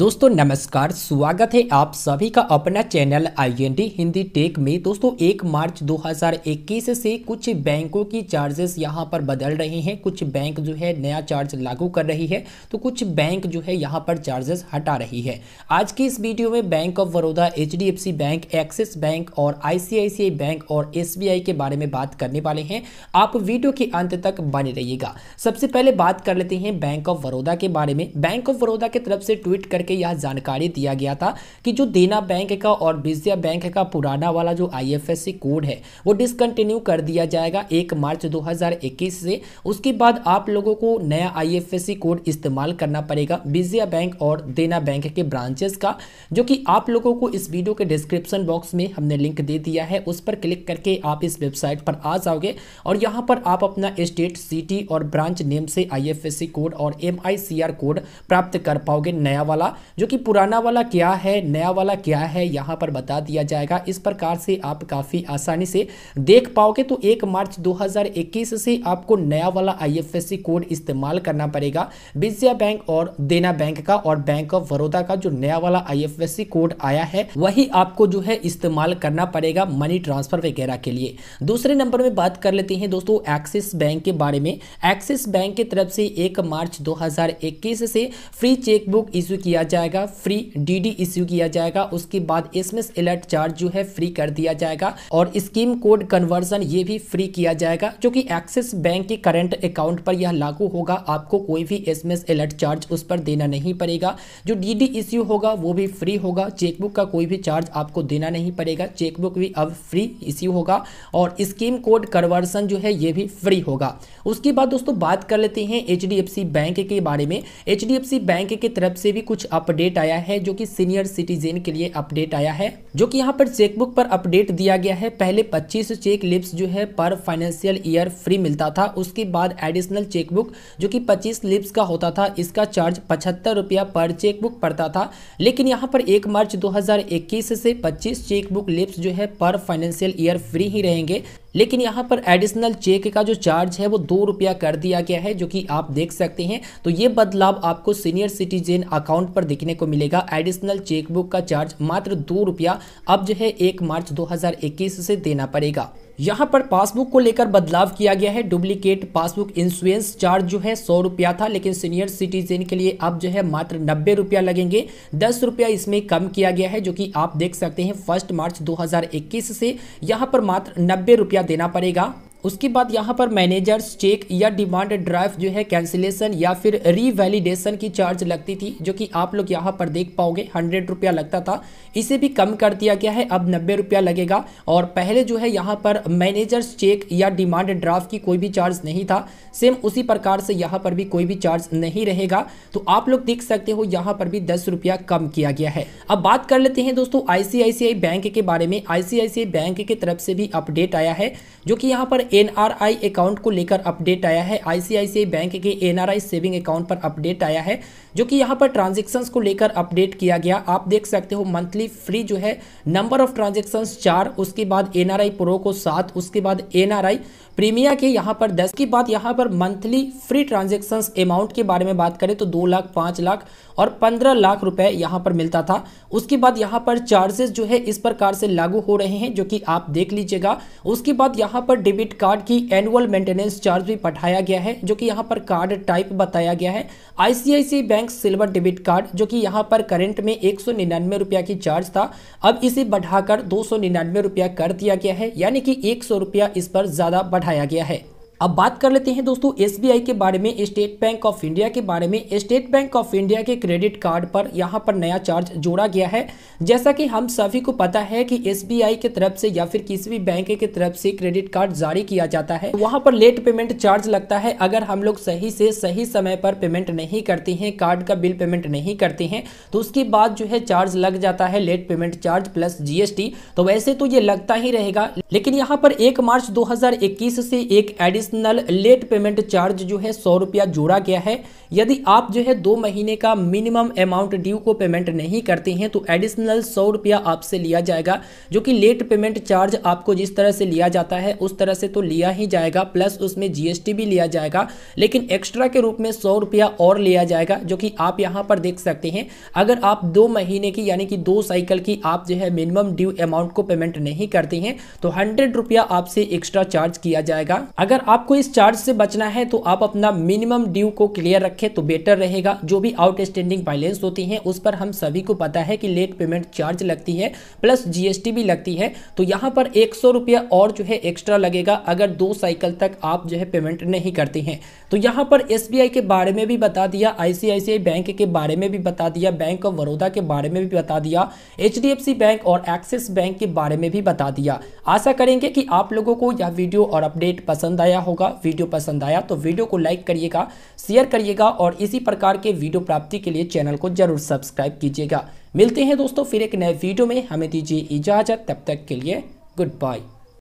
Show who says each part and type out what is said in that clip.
Speaker 1: दोस्तों नमस्कार स्वागत है आप सभी का अपना चैनल आईएनडी हिंदी टेक में दोस्तों 1 मार्च 2021 से कुछ बैंकों की चार्जेस यहां पर बदल रहे हैं कुछ बैंक जो है नया चार्ज लागू कर रही है तो कुछ बैंक जो है यहां पर चार्जेस हटा रही है आज की इस वीडियो में bank of Baroda H bank axis bank और आई बैंक और एस के बारे में बात करने वाले हैं आप वीडियो के अंत तक बने रहिएगा सबसे पहले बात कर लेते हैं बैंक ऑफ बड़ौदा के बारे में बैंक ऑफ बड़ौदा की तरफ से ट्वीट करके करके यह जानकारी दिया गया था कि जो देना बैंक का और विजया बैंक का पुराना वाला जो आईएफएससी कोड है वो डिसकंटिन्यू कर दिया जाएगा एक मार्च 2021 से उसके बाद आप लोगों को नया आईएफएससी कोड इस्तेमाल करना पड़ेगा विजया बैंक और देना बैंक के ब्रांचेस का जो कि आप लोगों को इस वीडियो के डिस्क्रिप्शन बॉक्स में हमने लिंक दे दिया है उस पर क्लिक करके आप इस वेबसाइट पर आ जाओगे और यहाँ पर आप अपना स्टेट सिटी और ब्रांच नेम से आईएफएससी कोड और एमआईसीआर कोड प्राप्त कर पाओगे नया वाला जो कि पुराना वाला क्या है नया वाला क्या है यहाँ पर बता दिया जाएगा इस प्रकार से आप काफ़ी आसानी से देख पाओगे तो एक मार्च 2021 से आपको नया वाला आईएफएससी कोड इस्तेमाल करना पड़ेगा विजया बैंक और देना बैंक का और बैंक ऑफ बड़ौदा का जो नया वाला आई कोड आया है वही आपको जो है इस्तेमाल करना पड़ेगा मनी ट्रांसफर वगैरह के लिए दूसरे नंबर में बात कर लेते हैं दोस्तों एक्सिस बैंक के बारे में एक्सिस बैंक की तरफ से एक मार्च 2021 से फ्री चेकबुक इश्यू किया जाएगा फ्री डीडी इश्यू किया जाएगा उसके बाद एसएमएस अलर्ट चार्ज जो है फ्री कर दिया जाएगा और स्कीम कोड कन्वर्जन ये भी फ्री किया जाएगा जो कि एक्सिस बैंक के करंट अकाउंट पर यह लागू होगा आपको कोई भी एसएमएस अलर्ट चार्ज उस पर देना नहीं पड़ेगा जो डीडी इश्यू होगा वो भी फ्री होगा चेकबुक का कोई भी चार्ज आपको देना नहीं पड़ेगा चेकबुक भी अब फ्री इश्यू होगा और स्कीम कोड कन्वर्सन जो है ये भी फ्री होगा उसके बाद दोस्तों बात कर लेते हैं एच बैंक के बारे में एच बैंक की तरफ से भी कुछ अपडेट आया है जो कि सीनियर सिटीजन के लिए अपडेट आया है जो कि यहाँ पर चेकबुक पर अपडेट दिया गया है पहले 25 चेक लिप्स जो है पर फाइनेंशियल ईयर फ्री मिलता था उसके बाद एडिशनल चेकबुक जो कि 25 लिप्स का होता था इसका चार्ज पचहत्तर रुपया पर चेकबुक पड़ता था लेकिन यहाँ पर एक मार्च दो से पच्चीस चेकबुक लिप्स जो है पर फाइनेंशियल ईयर फ्री ही रहेंगे लेकिन यहाँ पर एडिशनल चेक का जो चार्ज है वो दो रुपया कर दिया गया है जो कि आप देख सकते हैं तो ये बदलाव आपको सीनियर सिटीजन अकाउंट पर दिखने को मिलेगा एडिशनल चेकबुक का चार्ज मात्र दो रुपया अब जो है एक मार्च 2021 से देना पड़ेगा यहाँ पर पासबुक को लेकर बदलाव किया गया है डुप्लीकेट पासबुक इंश्योरेंस चार्ज जो है सौ रुपया था लेकिन सीनियर सिटीजन के लिए अब जो है मात्र नब्बे रुपया लगेंगे दस रुपया इसमें कम किया गया है जो कि आप देख सकते हैं फर्स्ट मार्च 2021 से यहाँ पर मात्र नब्बे रुपया देना पड़ेगा उसके बाद यहाँ पर मैनेजर्स चेक या डिमांड ड्राइव जो है कैंसिलेशन या फिर रीवैलिडेशन की चार्ज लगती थी जो कि आप लोग यहाँ पर देख पाओगे हंड्रेड रुपया लगता था इसे भी कम कर दिया गया है अब नब्बे रुपया लगेगा और पहले जो है यहाँ पर मैनेजर्स चेक या डिमांड ड्राफ्ट की कोई भी चार्ज नहीं था सेम उसी प्रकार से यहाँ पर भी कोई भी चार्ज नहीं रहेगा तो आप लोग देख सकते हो यहाँ पर भी दस रुपया कम किया गया है अब बात कर लेते हैं दोस्तों आईसीआईसीआई बैंक के बारे में आईसीआईसीआई बैंक की तरफ से भी अपडेट आया है जो कि यहाँ पर एनआरआई अकाउंट को लेकर अपडेट आया है आईसीआईसीआई बैंक के एनआरआई सेविंग अकाउंट पर अपडेट आया है जो कि यहाँ पर ट्रांजेक्शन्स को लेकर अपडेट किया गया आप देख सकते हो मंथली फ्री जो है नंबर ऑफ ट्रांजेक्शन्स चार उसके बाद एनआरआई प्रो को सात उसके बाद एनआरआई प्रीमिया के यहाँ पर दस के बाद यहाँ पर मंथली फ्री ट्रांजेक्शन्स अमाउंट के बारे में बात करें तो दो लाख पाँच लाख और 15 लाख रुपए यहां पर मिलता था उसके बाद यहाँ पर चार्जेस जो है इस प्रकार से लागू हो रहे हैं जो कि आप देख लीजिएगा उसके बाद यहाँ पर डेबिट कार्ड की एनुअल मेंटेनेंस चार्ज भी पठाया गया है जो कि यहाँ पर कार्ड टाइप बताया गया है ICICI bank silver debit card जो कि यहाँ पर करेंट में एक रुपया की चार्ज था अब इसे बढ़ाकर दो रुपया कर दिया गया है यानी कि एक रुपया इस पर ज़्यादा बढ़ाया गया है अब बात कर लेते हैं दोस्तों एसबीआई के बारे में स्टेट बैंक ऑफ इंडिया के बारे में स्टेट बैंक ऑफ इंडिया के क्रेडिट कार्ड पर यहाँ पर नया चार्ज जोड़ा गया है जैसा कि हम सभी को पता है कि एसबीआई की तरफ से या फिर किसी भी बैंक की तरफ से क्रेडिट कार्ड जारी किया जाता है वहाँ पर लेट पेमेंट चार्ज लगता है अगर हम लोग सही से सही समय पर पेमेंट नहीं करते हैं कार्ड का बिल पेमेंट नहीं करते हैं तो उसके बाद जो है चार्ज लग जाता है late payment charge plus GST तो वैसे तो ये लगता ही रहेगा लेकिन यहाँ पर एक मार्च दो से एक addition additional late payment charge जो है सौ रुपया जोड़ा गया है यदि आप जो है दो महीने का मिनिमम अमाउंट ड्यू को पेमेंट नहीं करते हैं तो एडिशनल सौ रुपया आपसे लिया जाएगा जो कि लेट पेमेंट चार्ज आपको जिस तरह से लिया जाता है उस तरह से तो लिया ही जाएगा प्लस उसमें जीएसटी भी लिया जाएगा लेकिन एक्स्ट्रा के रूप में सौ रुपया और लिया जाएगा जो कि आप यहाँ पर देख सकते हैं अगर आप दो महीने की यानी कि दो साइकिल की आप जो है मिनिमम ड्यू अमाउंट को पेमेंट नहीं करते हैं तो हंड्रेड रुपया आपसे एक्स्ट्रा चार्ज किया जाएगा अगर आप आपको इस चार्ज से बचना है तो आप अपना मिनिमम ड्यू को क्लियर रखें तो बेटर रहेगा जो भी आउटस्टैंडिंग बैलेंस होती हैं उस पर हम सभी को पता है कि लेट पेमेंट चार्ज लगती है प्लस जीएसटी भी लगती है तो यहाँ पर एक सौ रुपया और जो है एक्स्ट्रा लगेगा अगर दो साइकिल तक आप जो है पेमेंट नहीं करते हैं तो यहाँ पर एस के बारे में भी बता दिया आई बैंक के बारे में भी बता दिया बैंक ऑफ बड़ौदा के बारे में भी बता दिया एच बैंक और एक्सिस बैंक के बारे में भी बता दिया आशा करेंगे कि आप लोगों को यह वीडियो और अपडेट पसंद आया हो होगा वीडियो पसंद आया तो वीडियो को लाइक करिएगा शेयर करिएगा और इसी प्रकार के वीडियो प्राप्ति के लिए चैनल को जरूर सब्सक्राइब कीजिएगा मिलते हैं दोस्तों फिर एक नए वीडियो में हमें दीजिए इजाज़त तब तक के लिए गुड बाय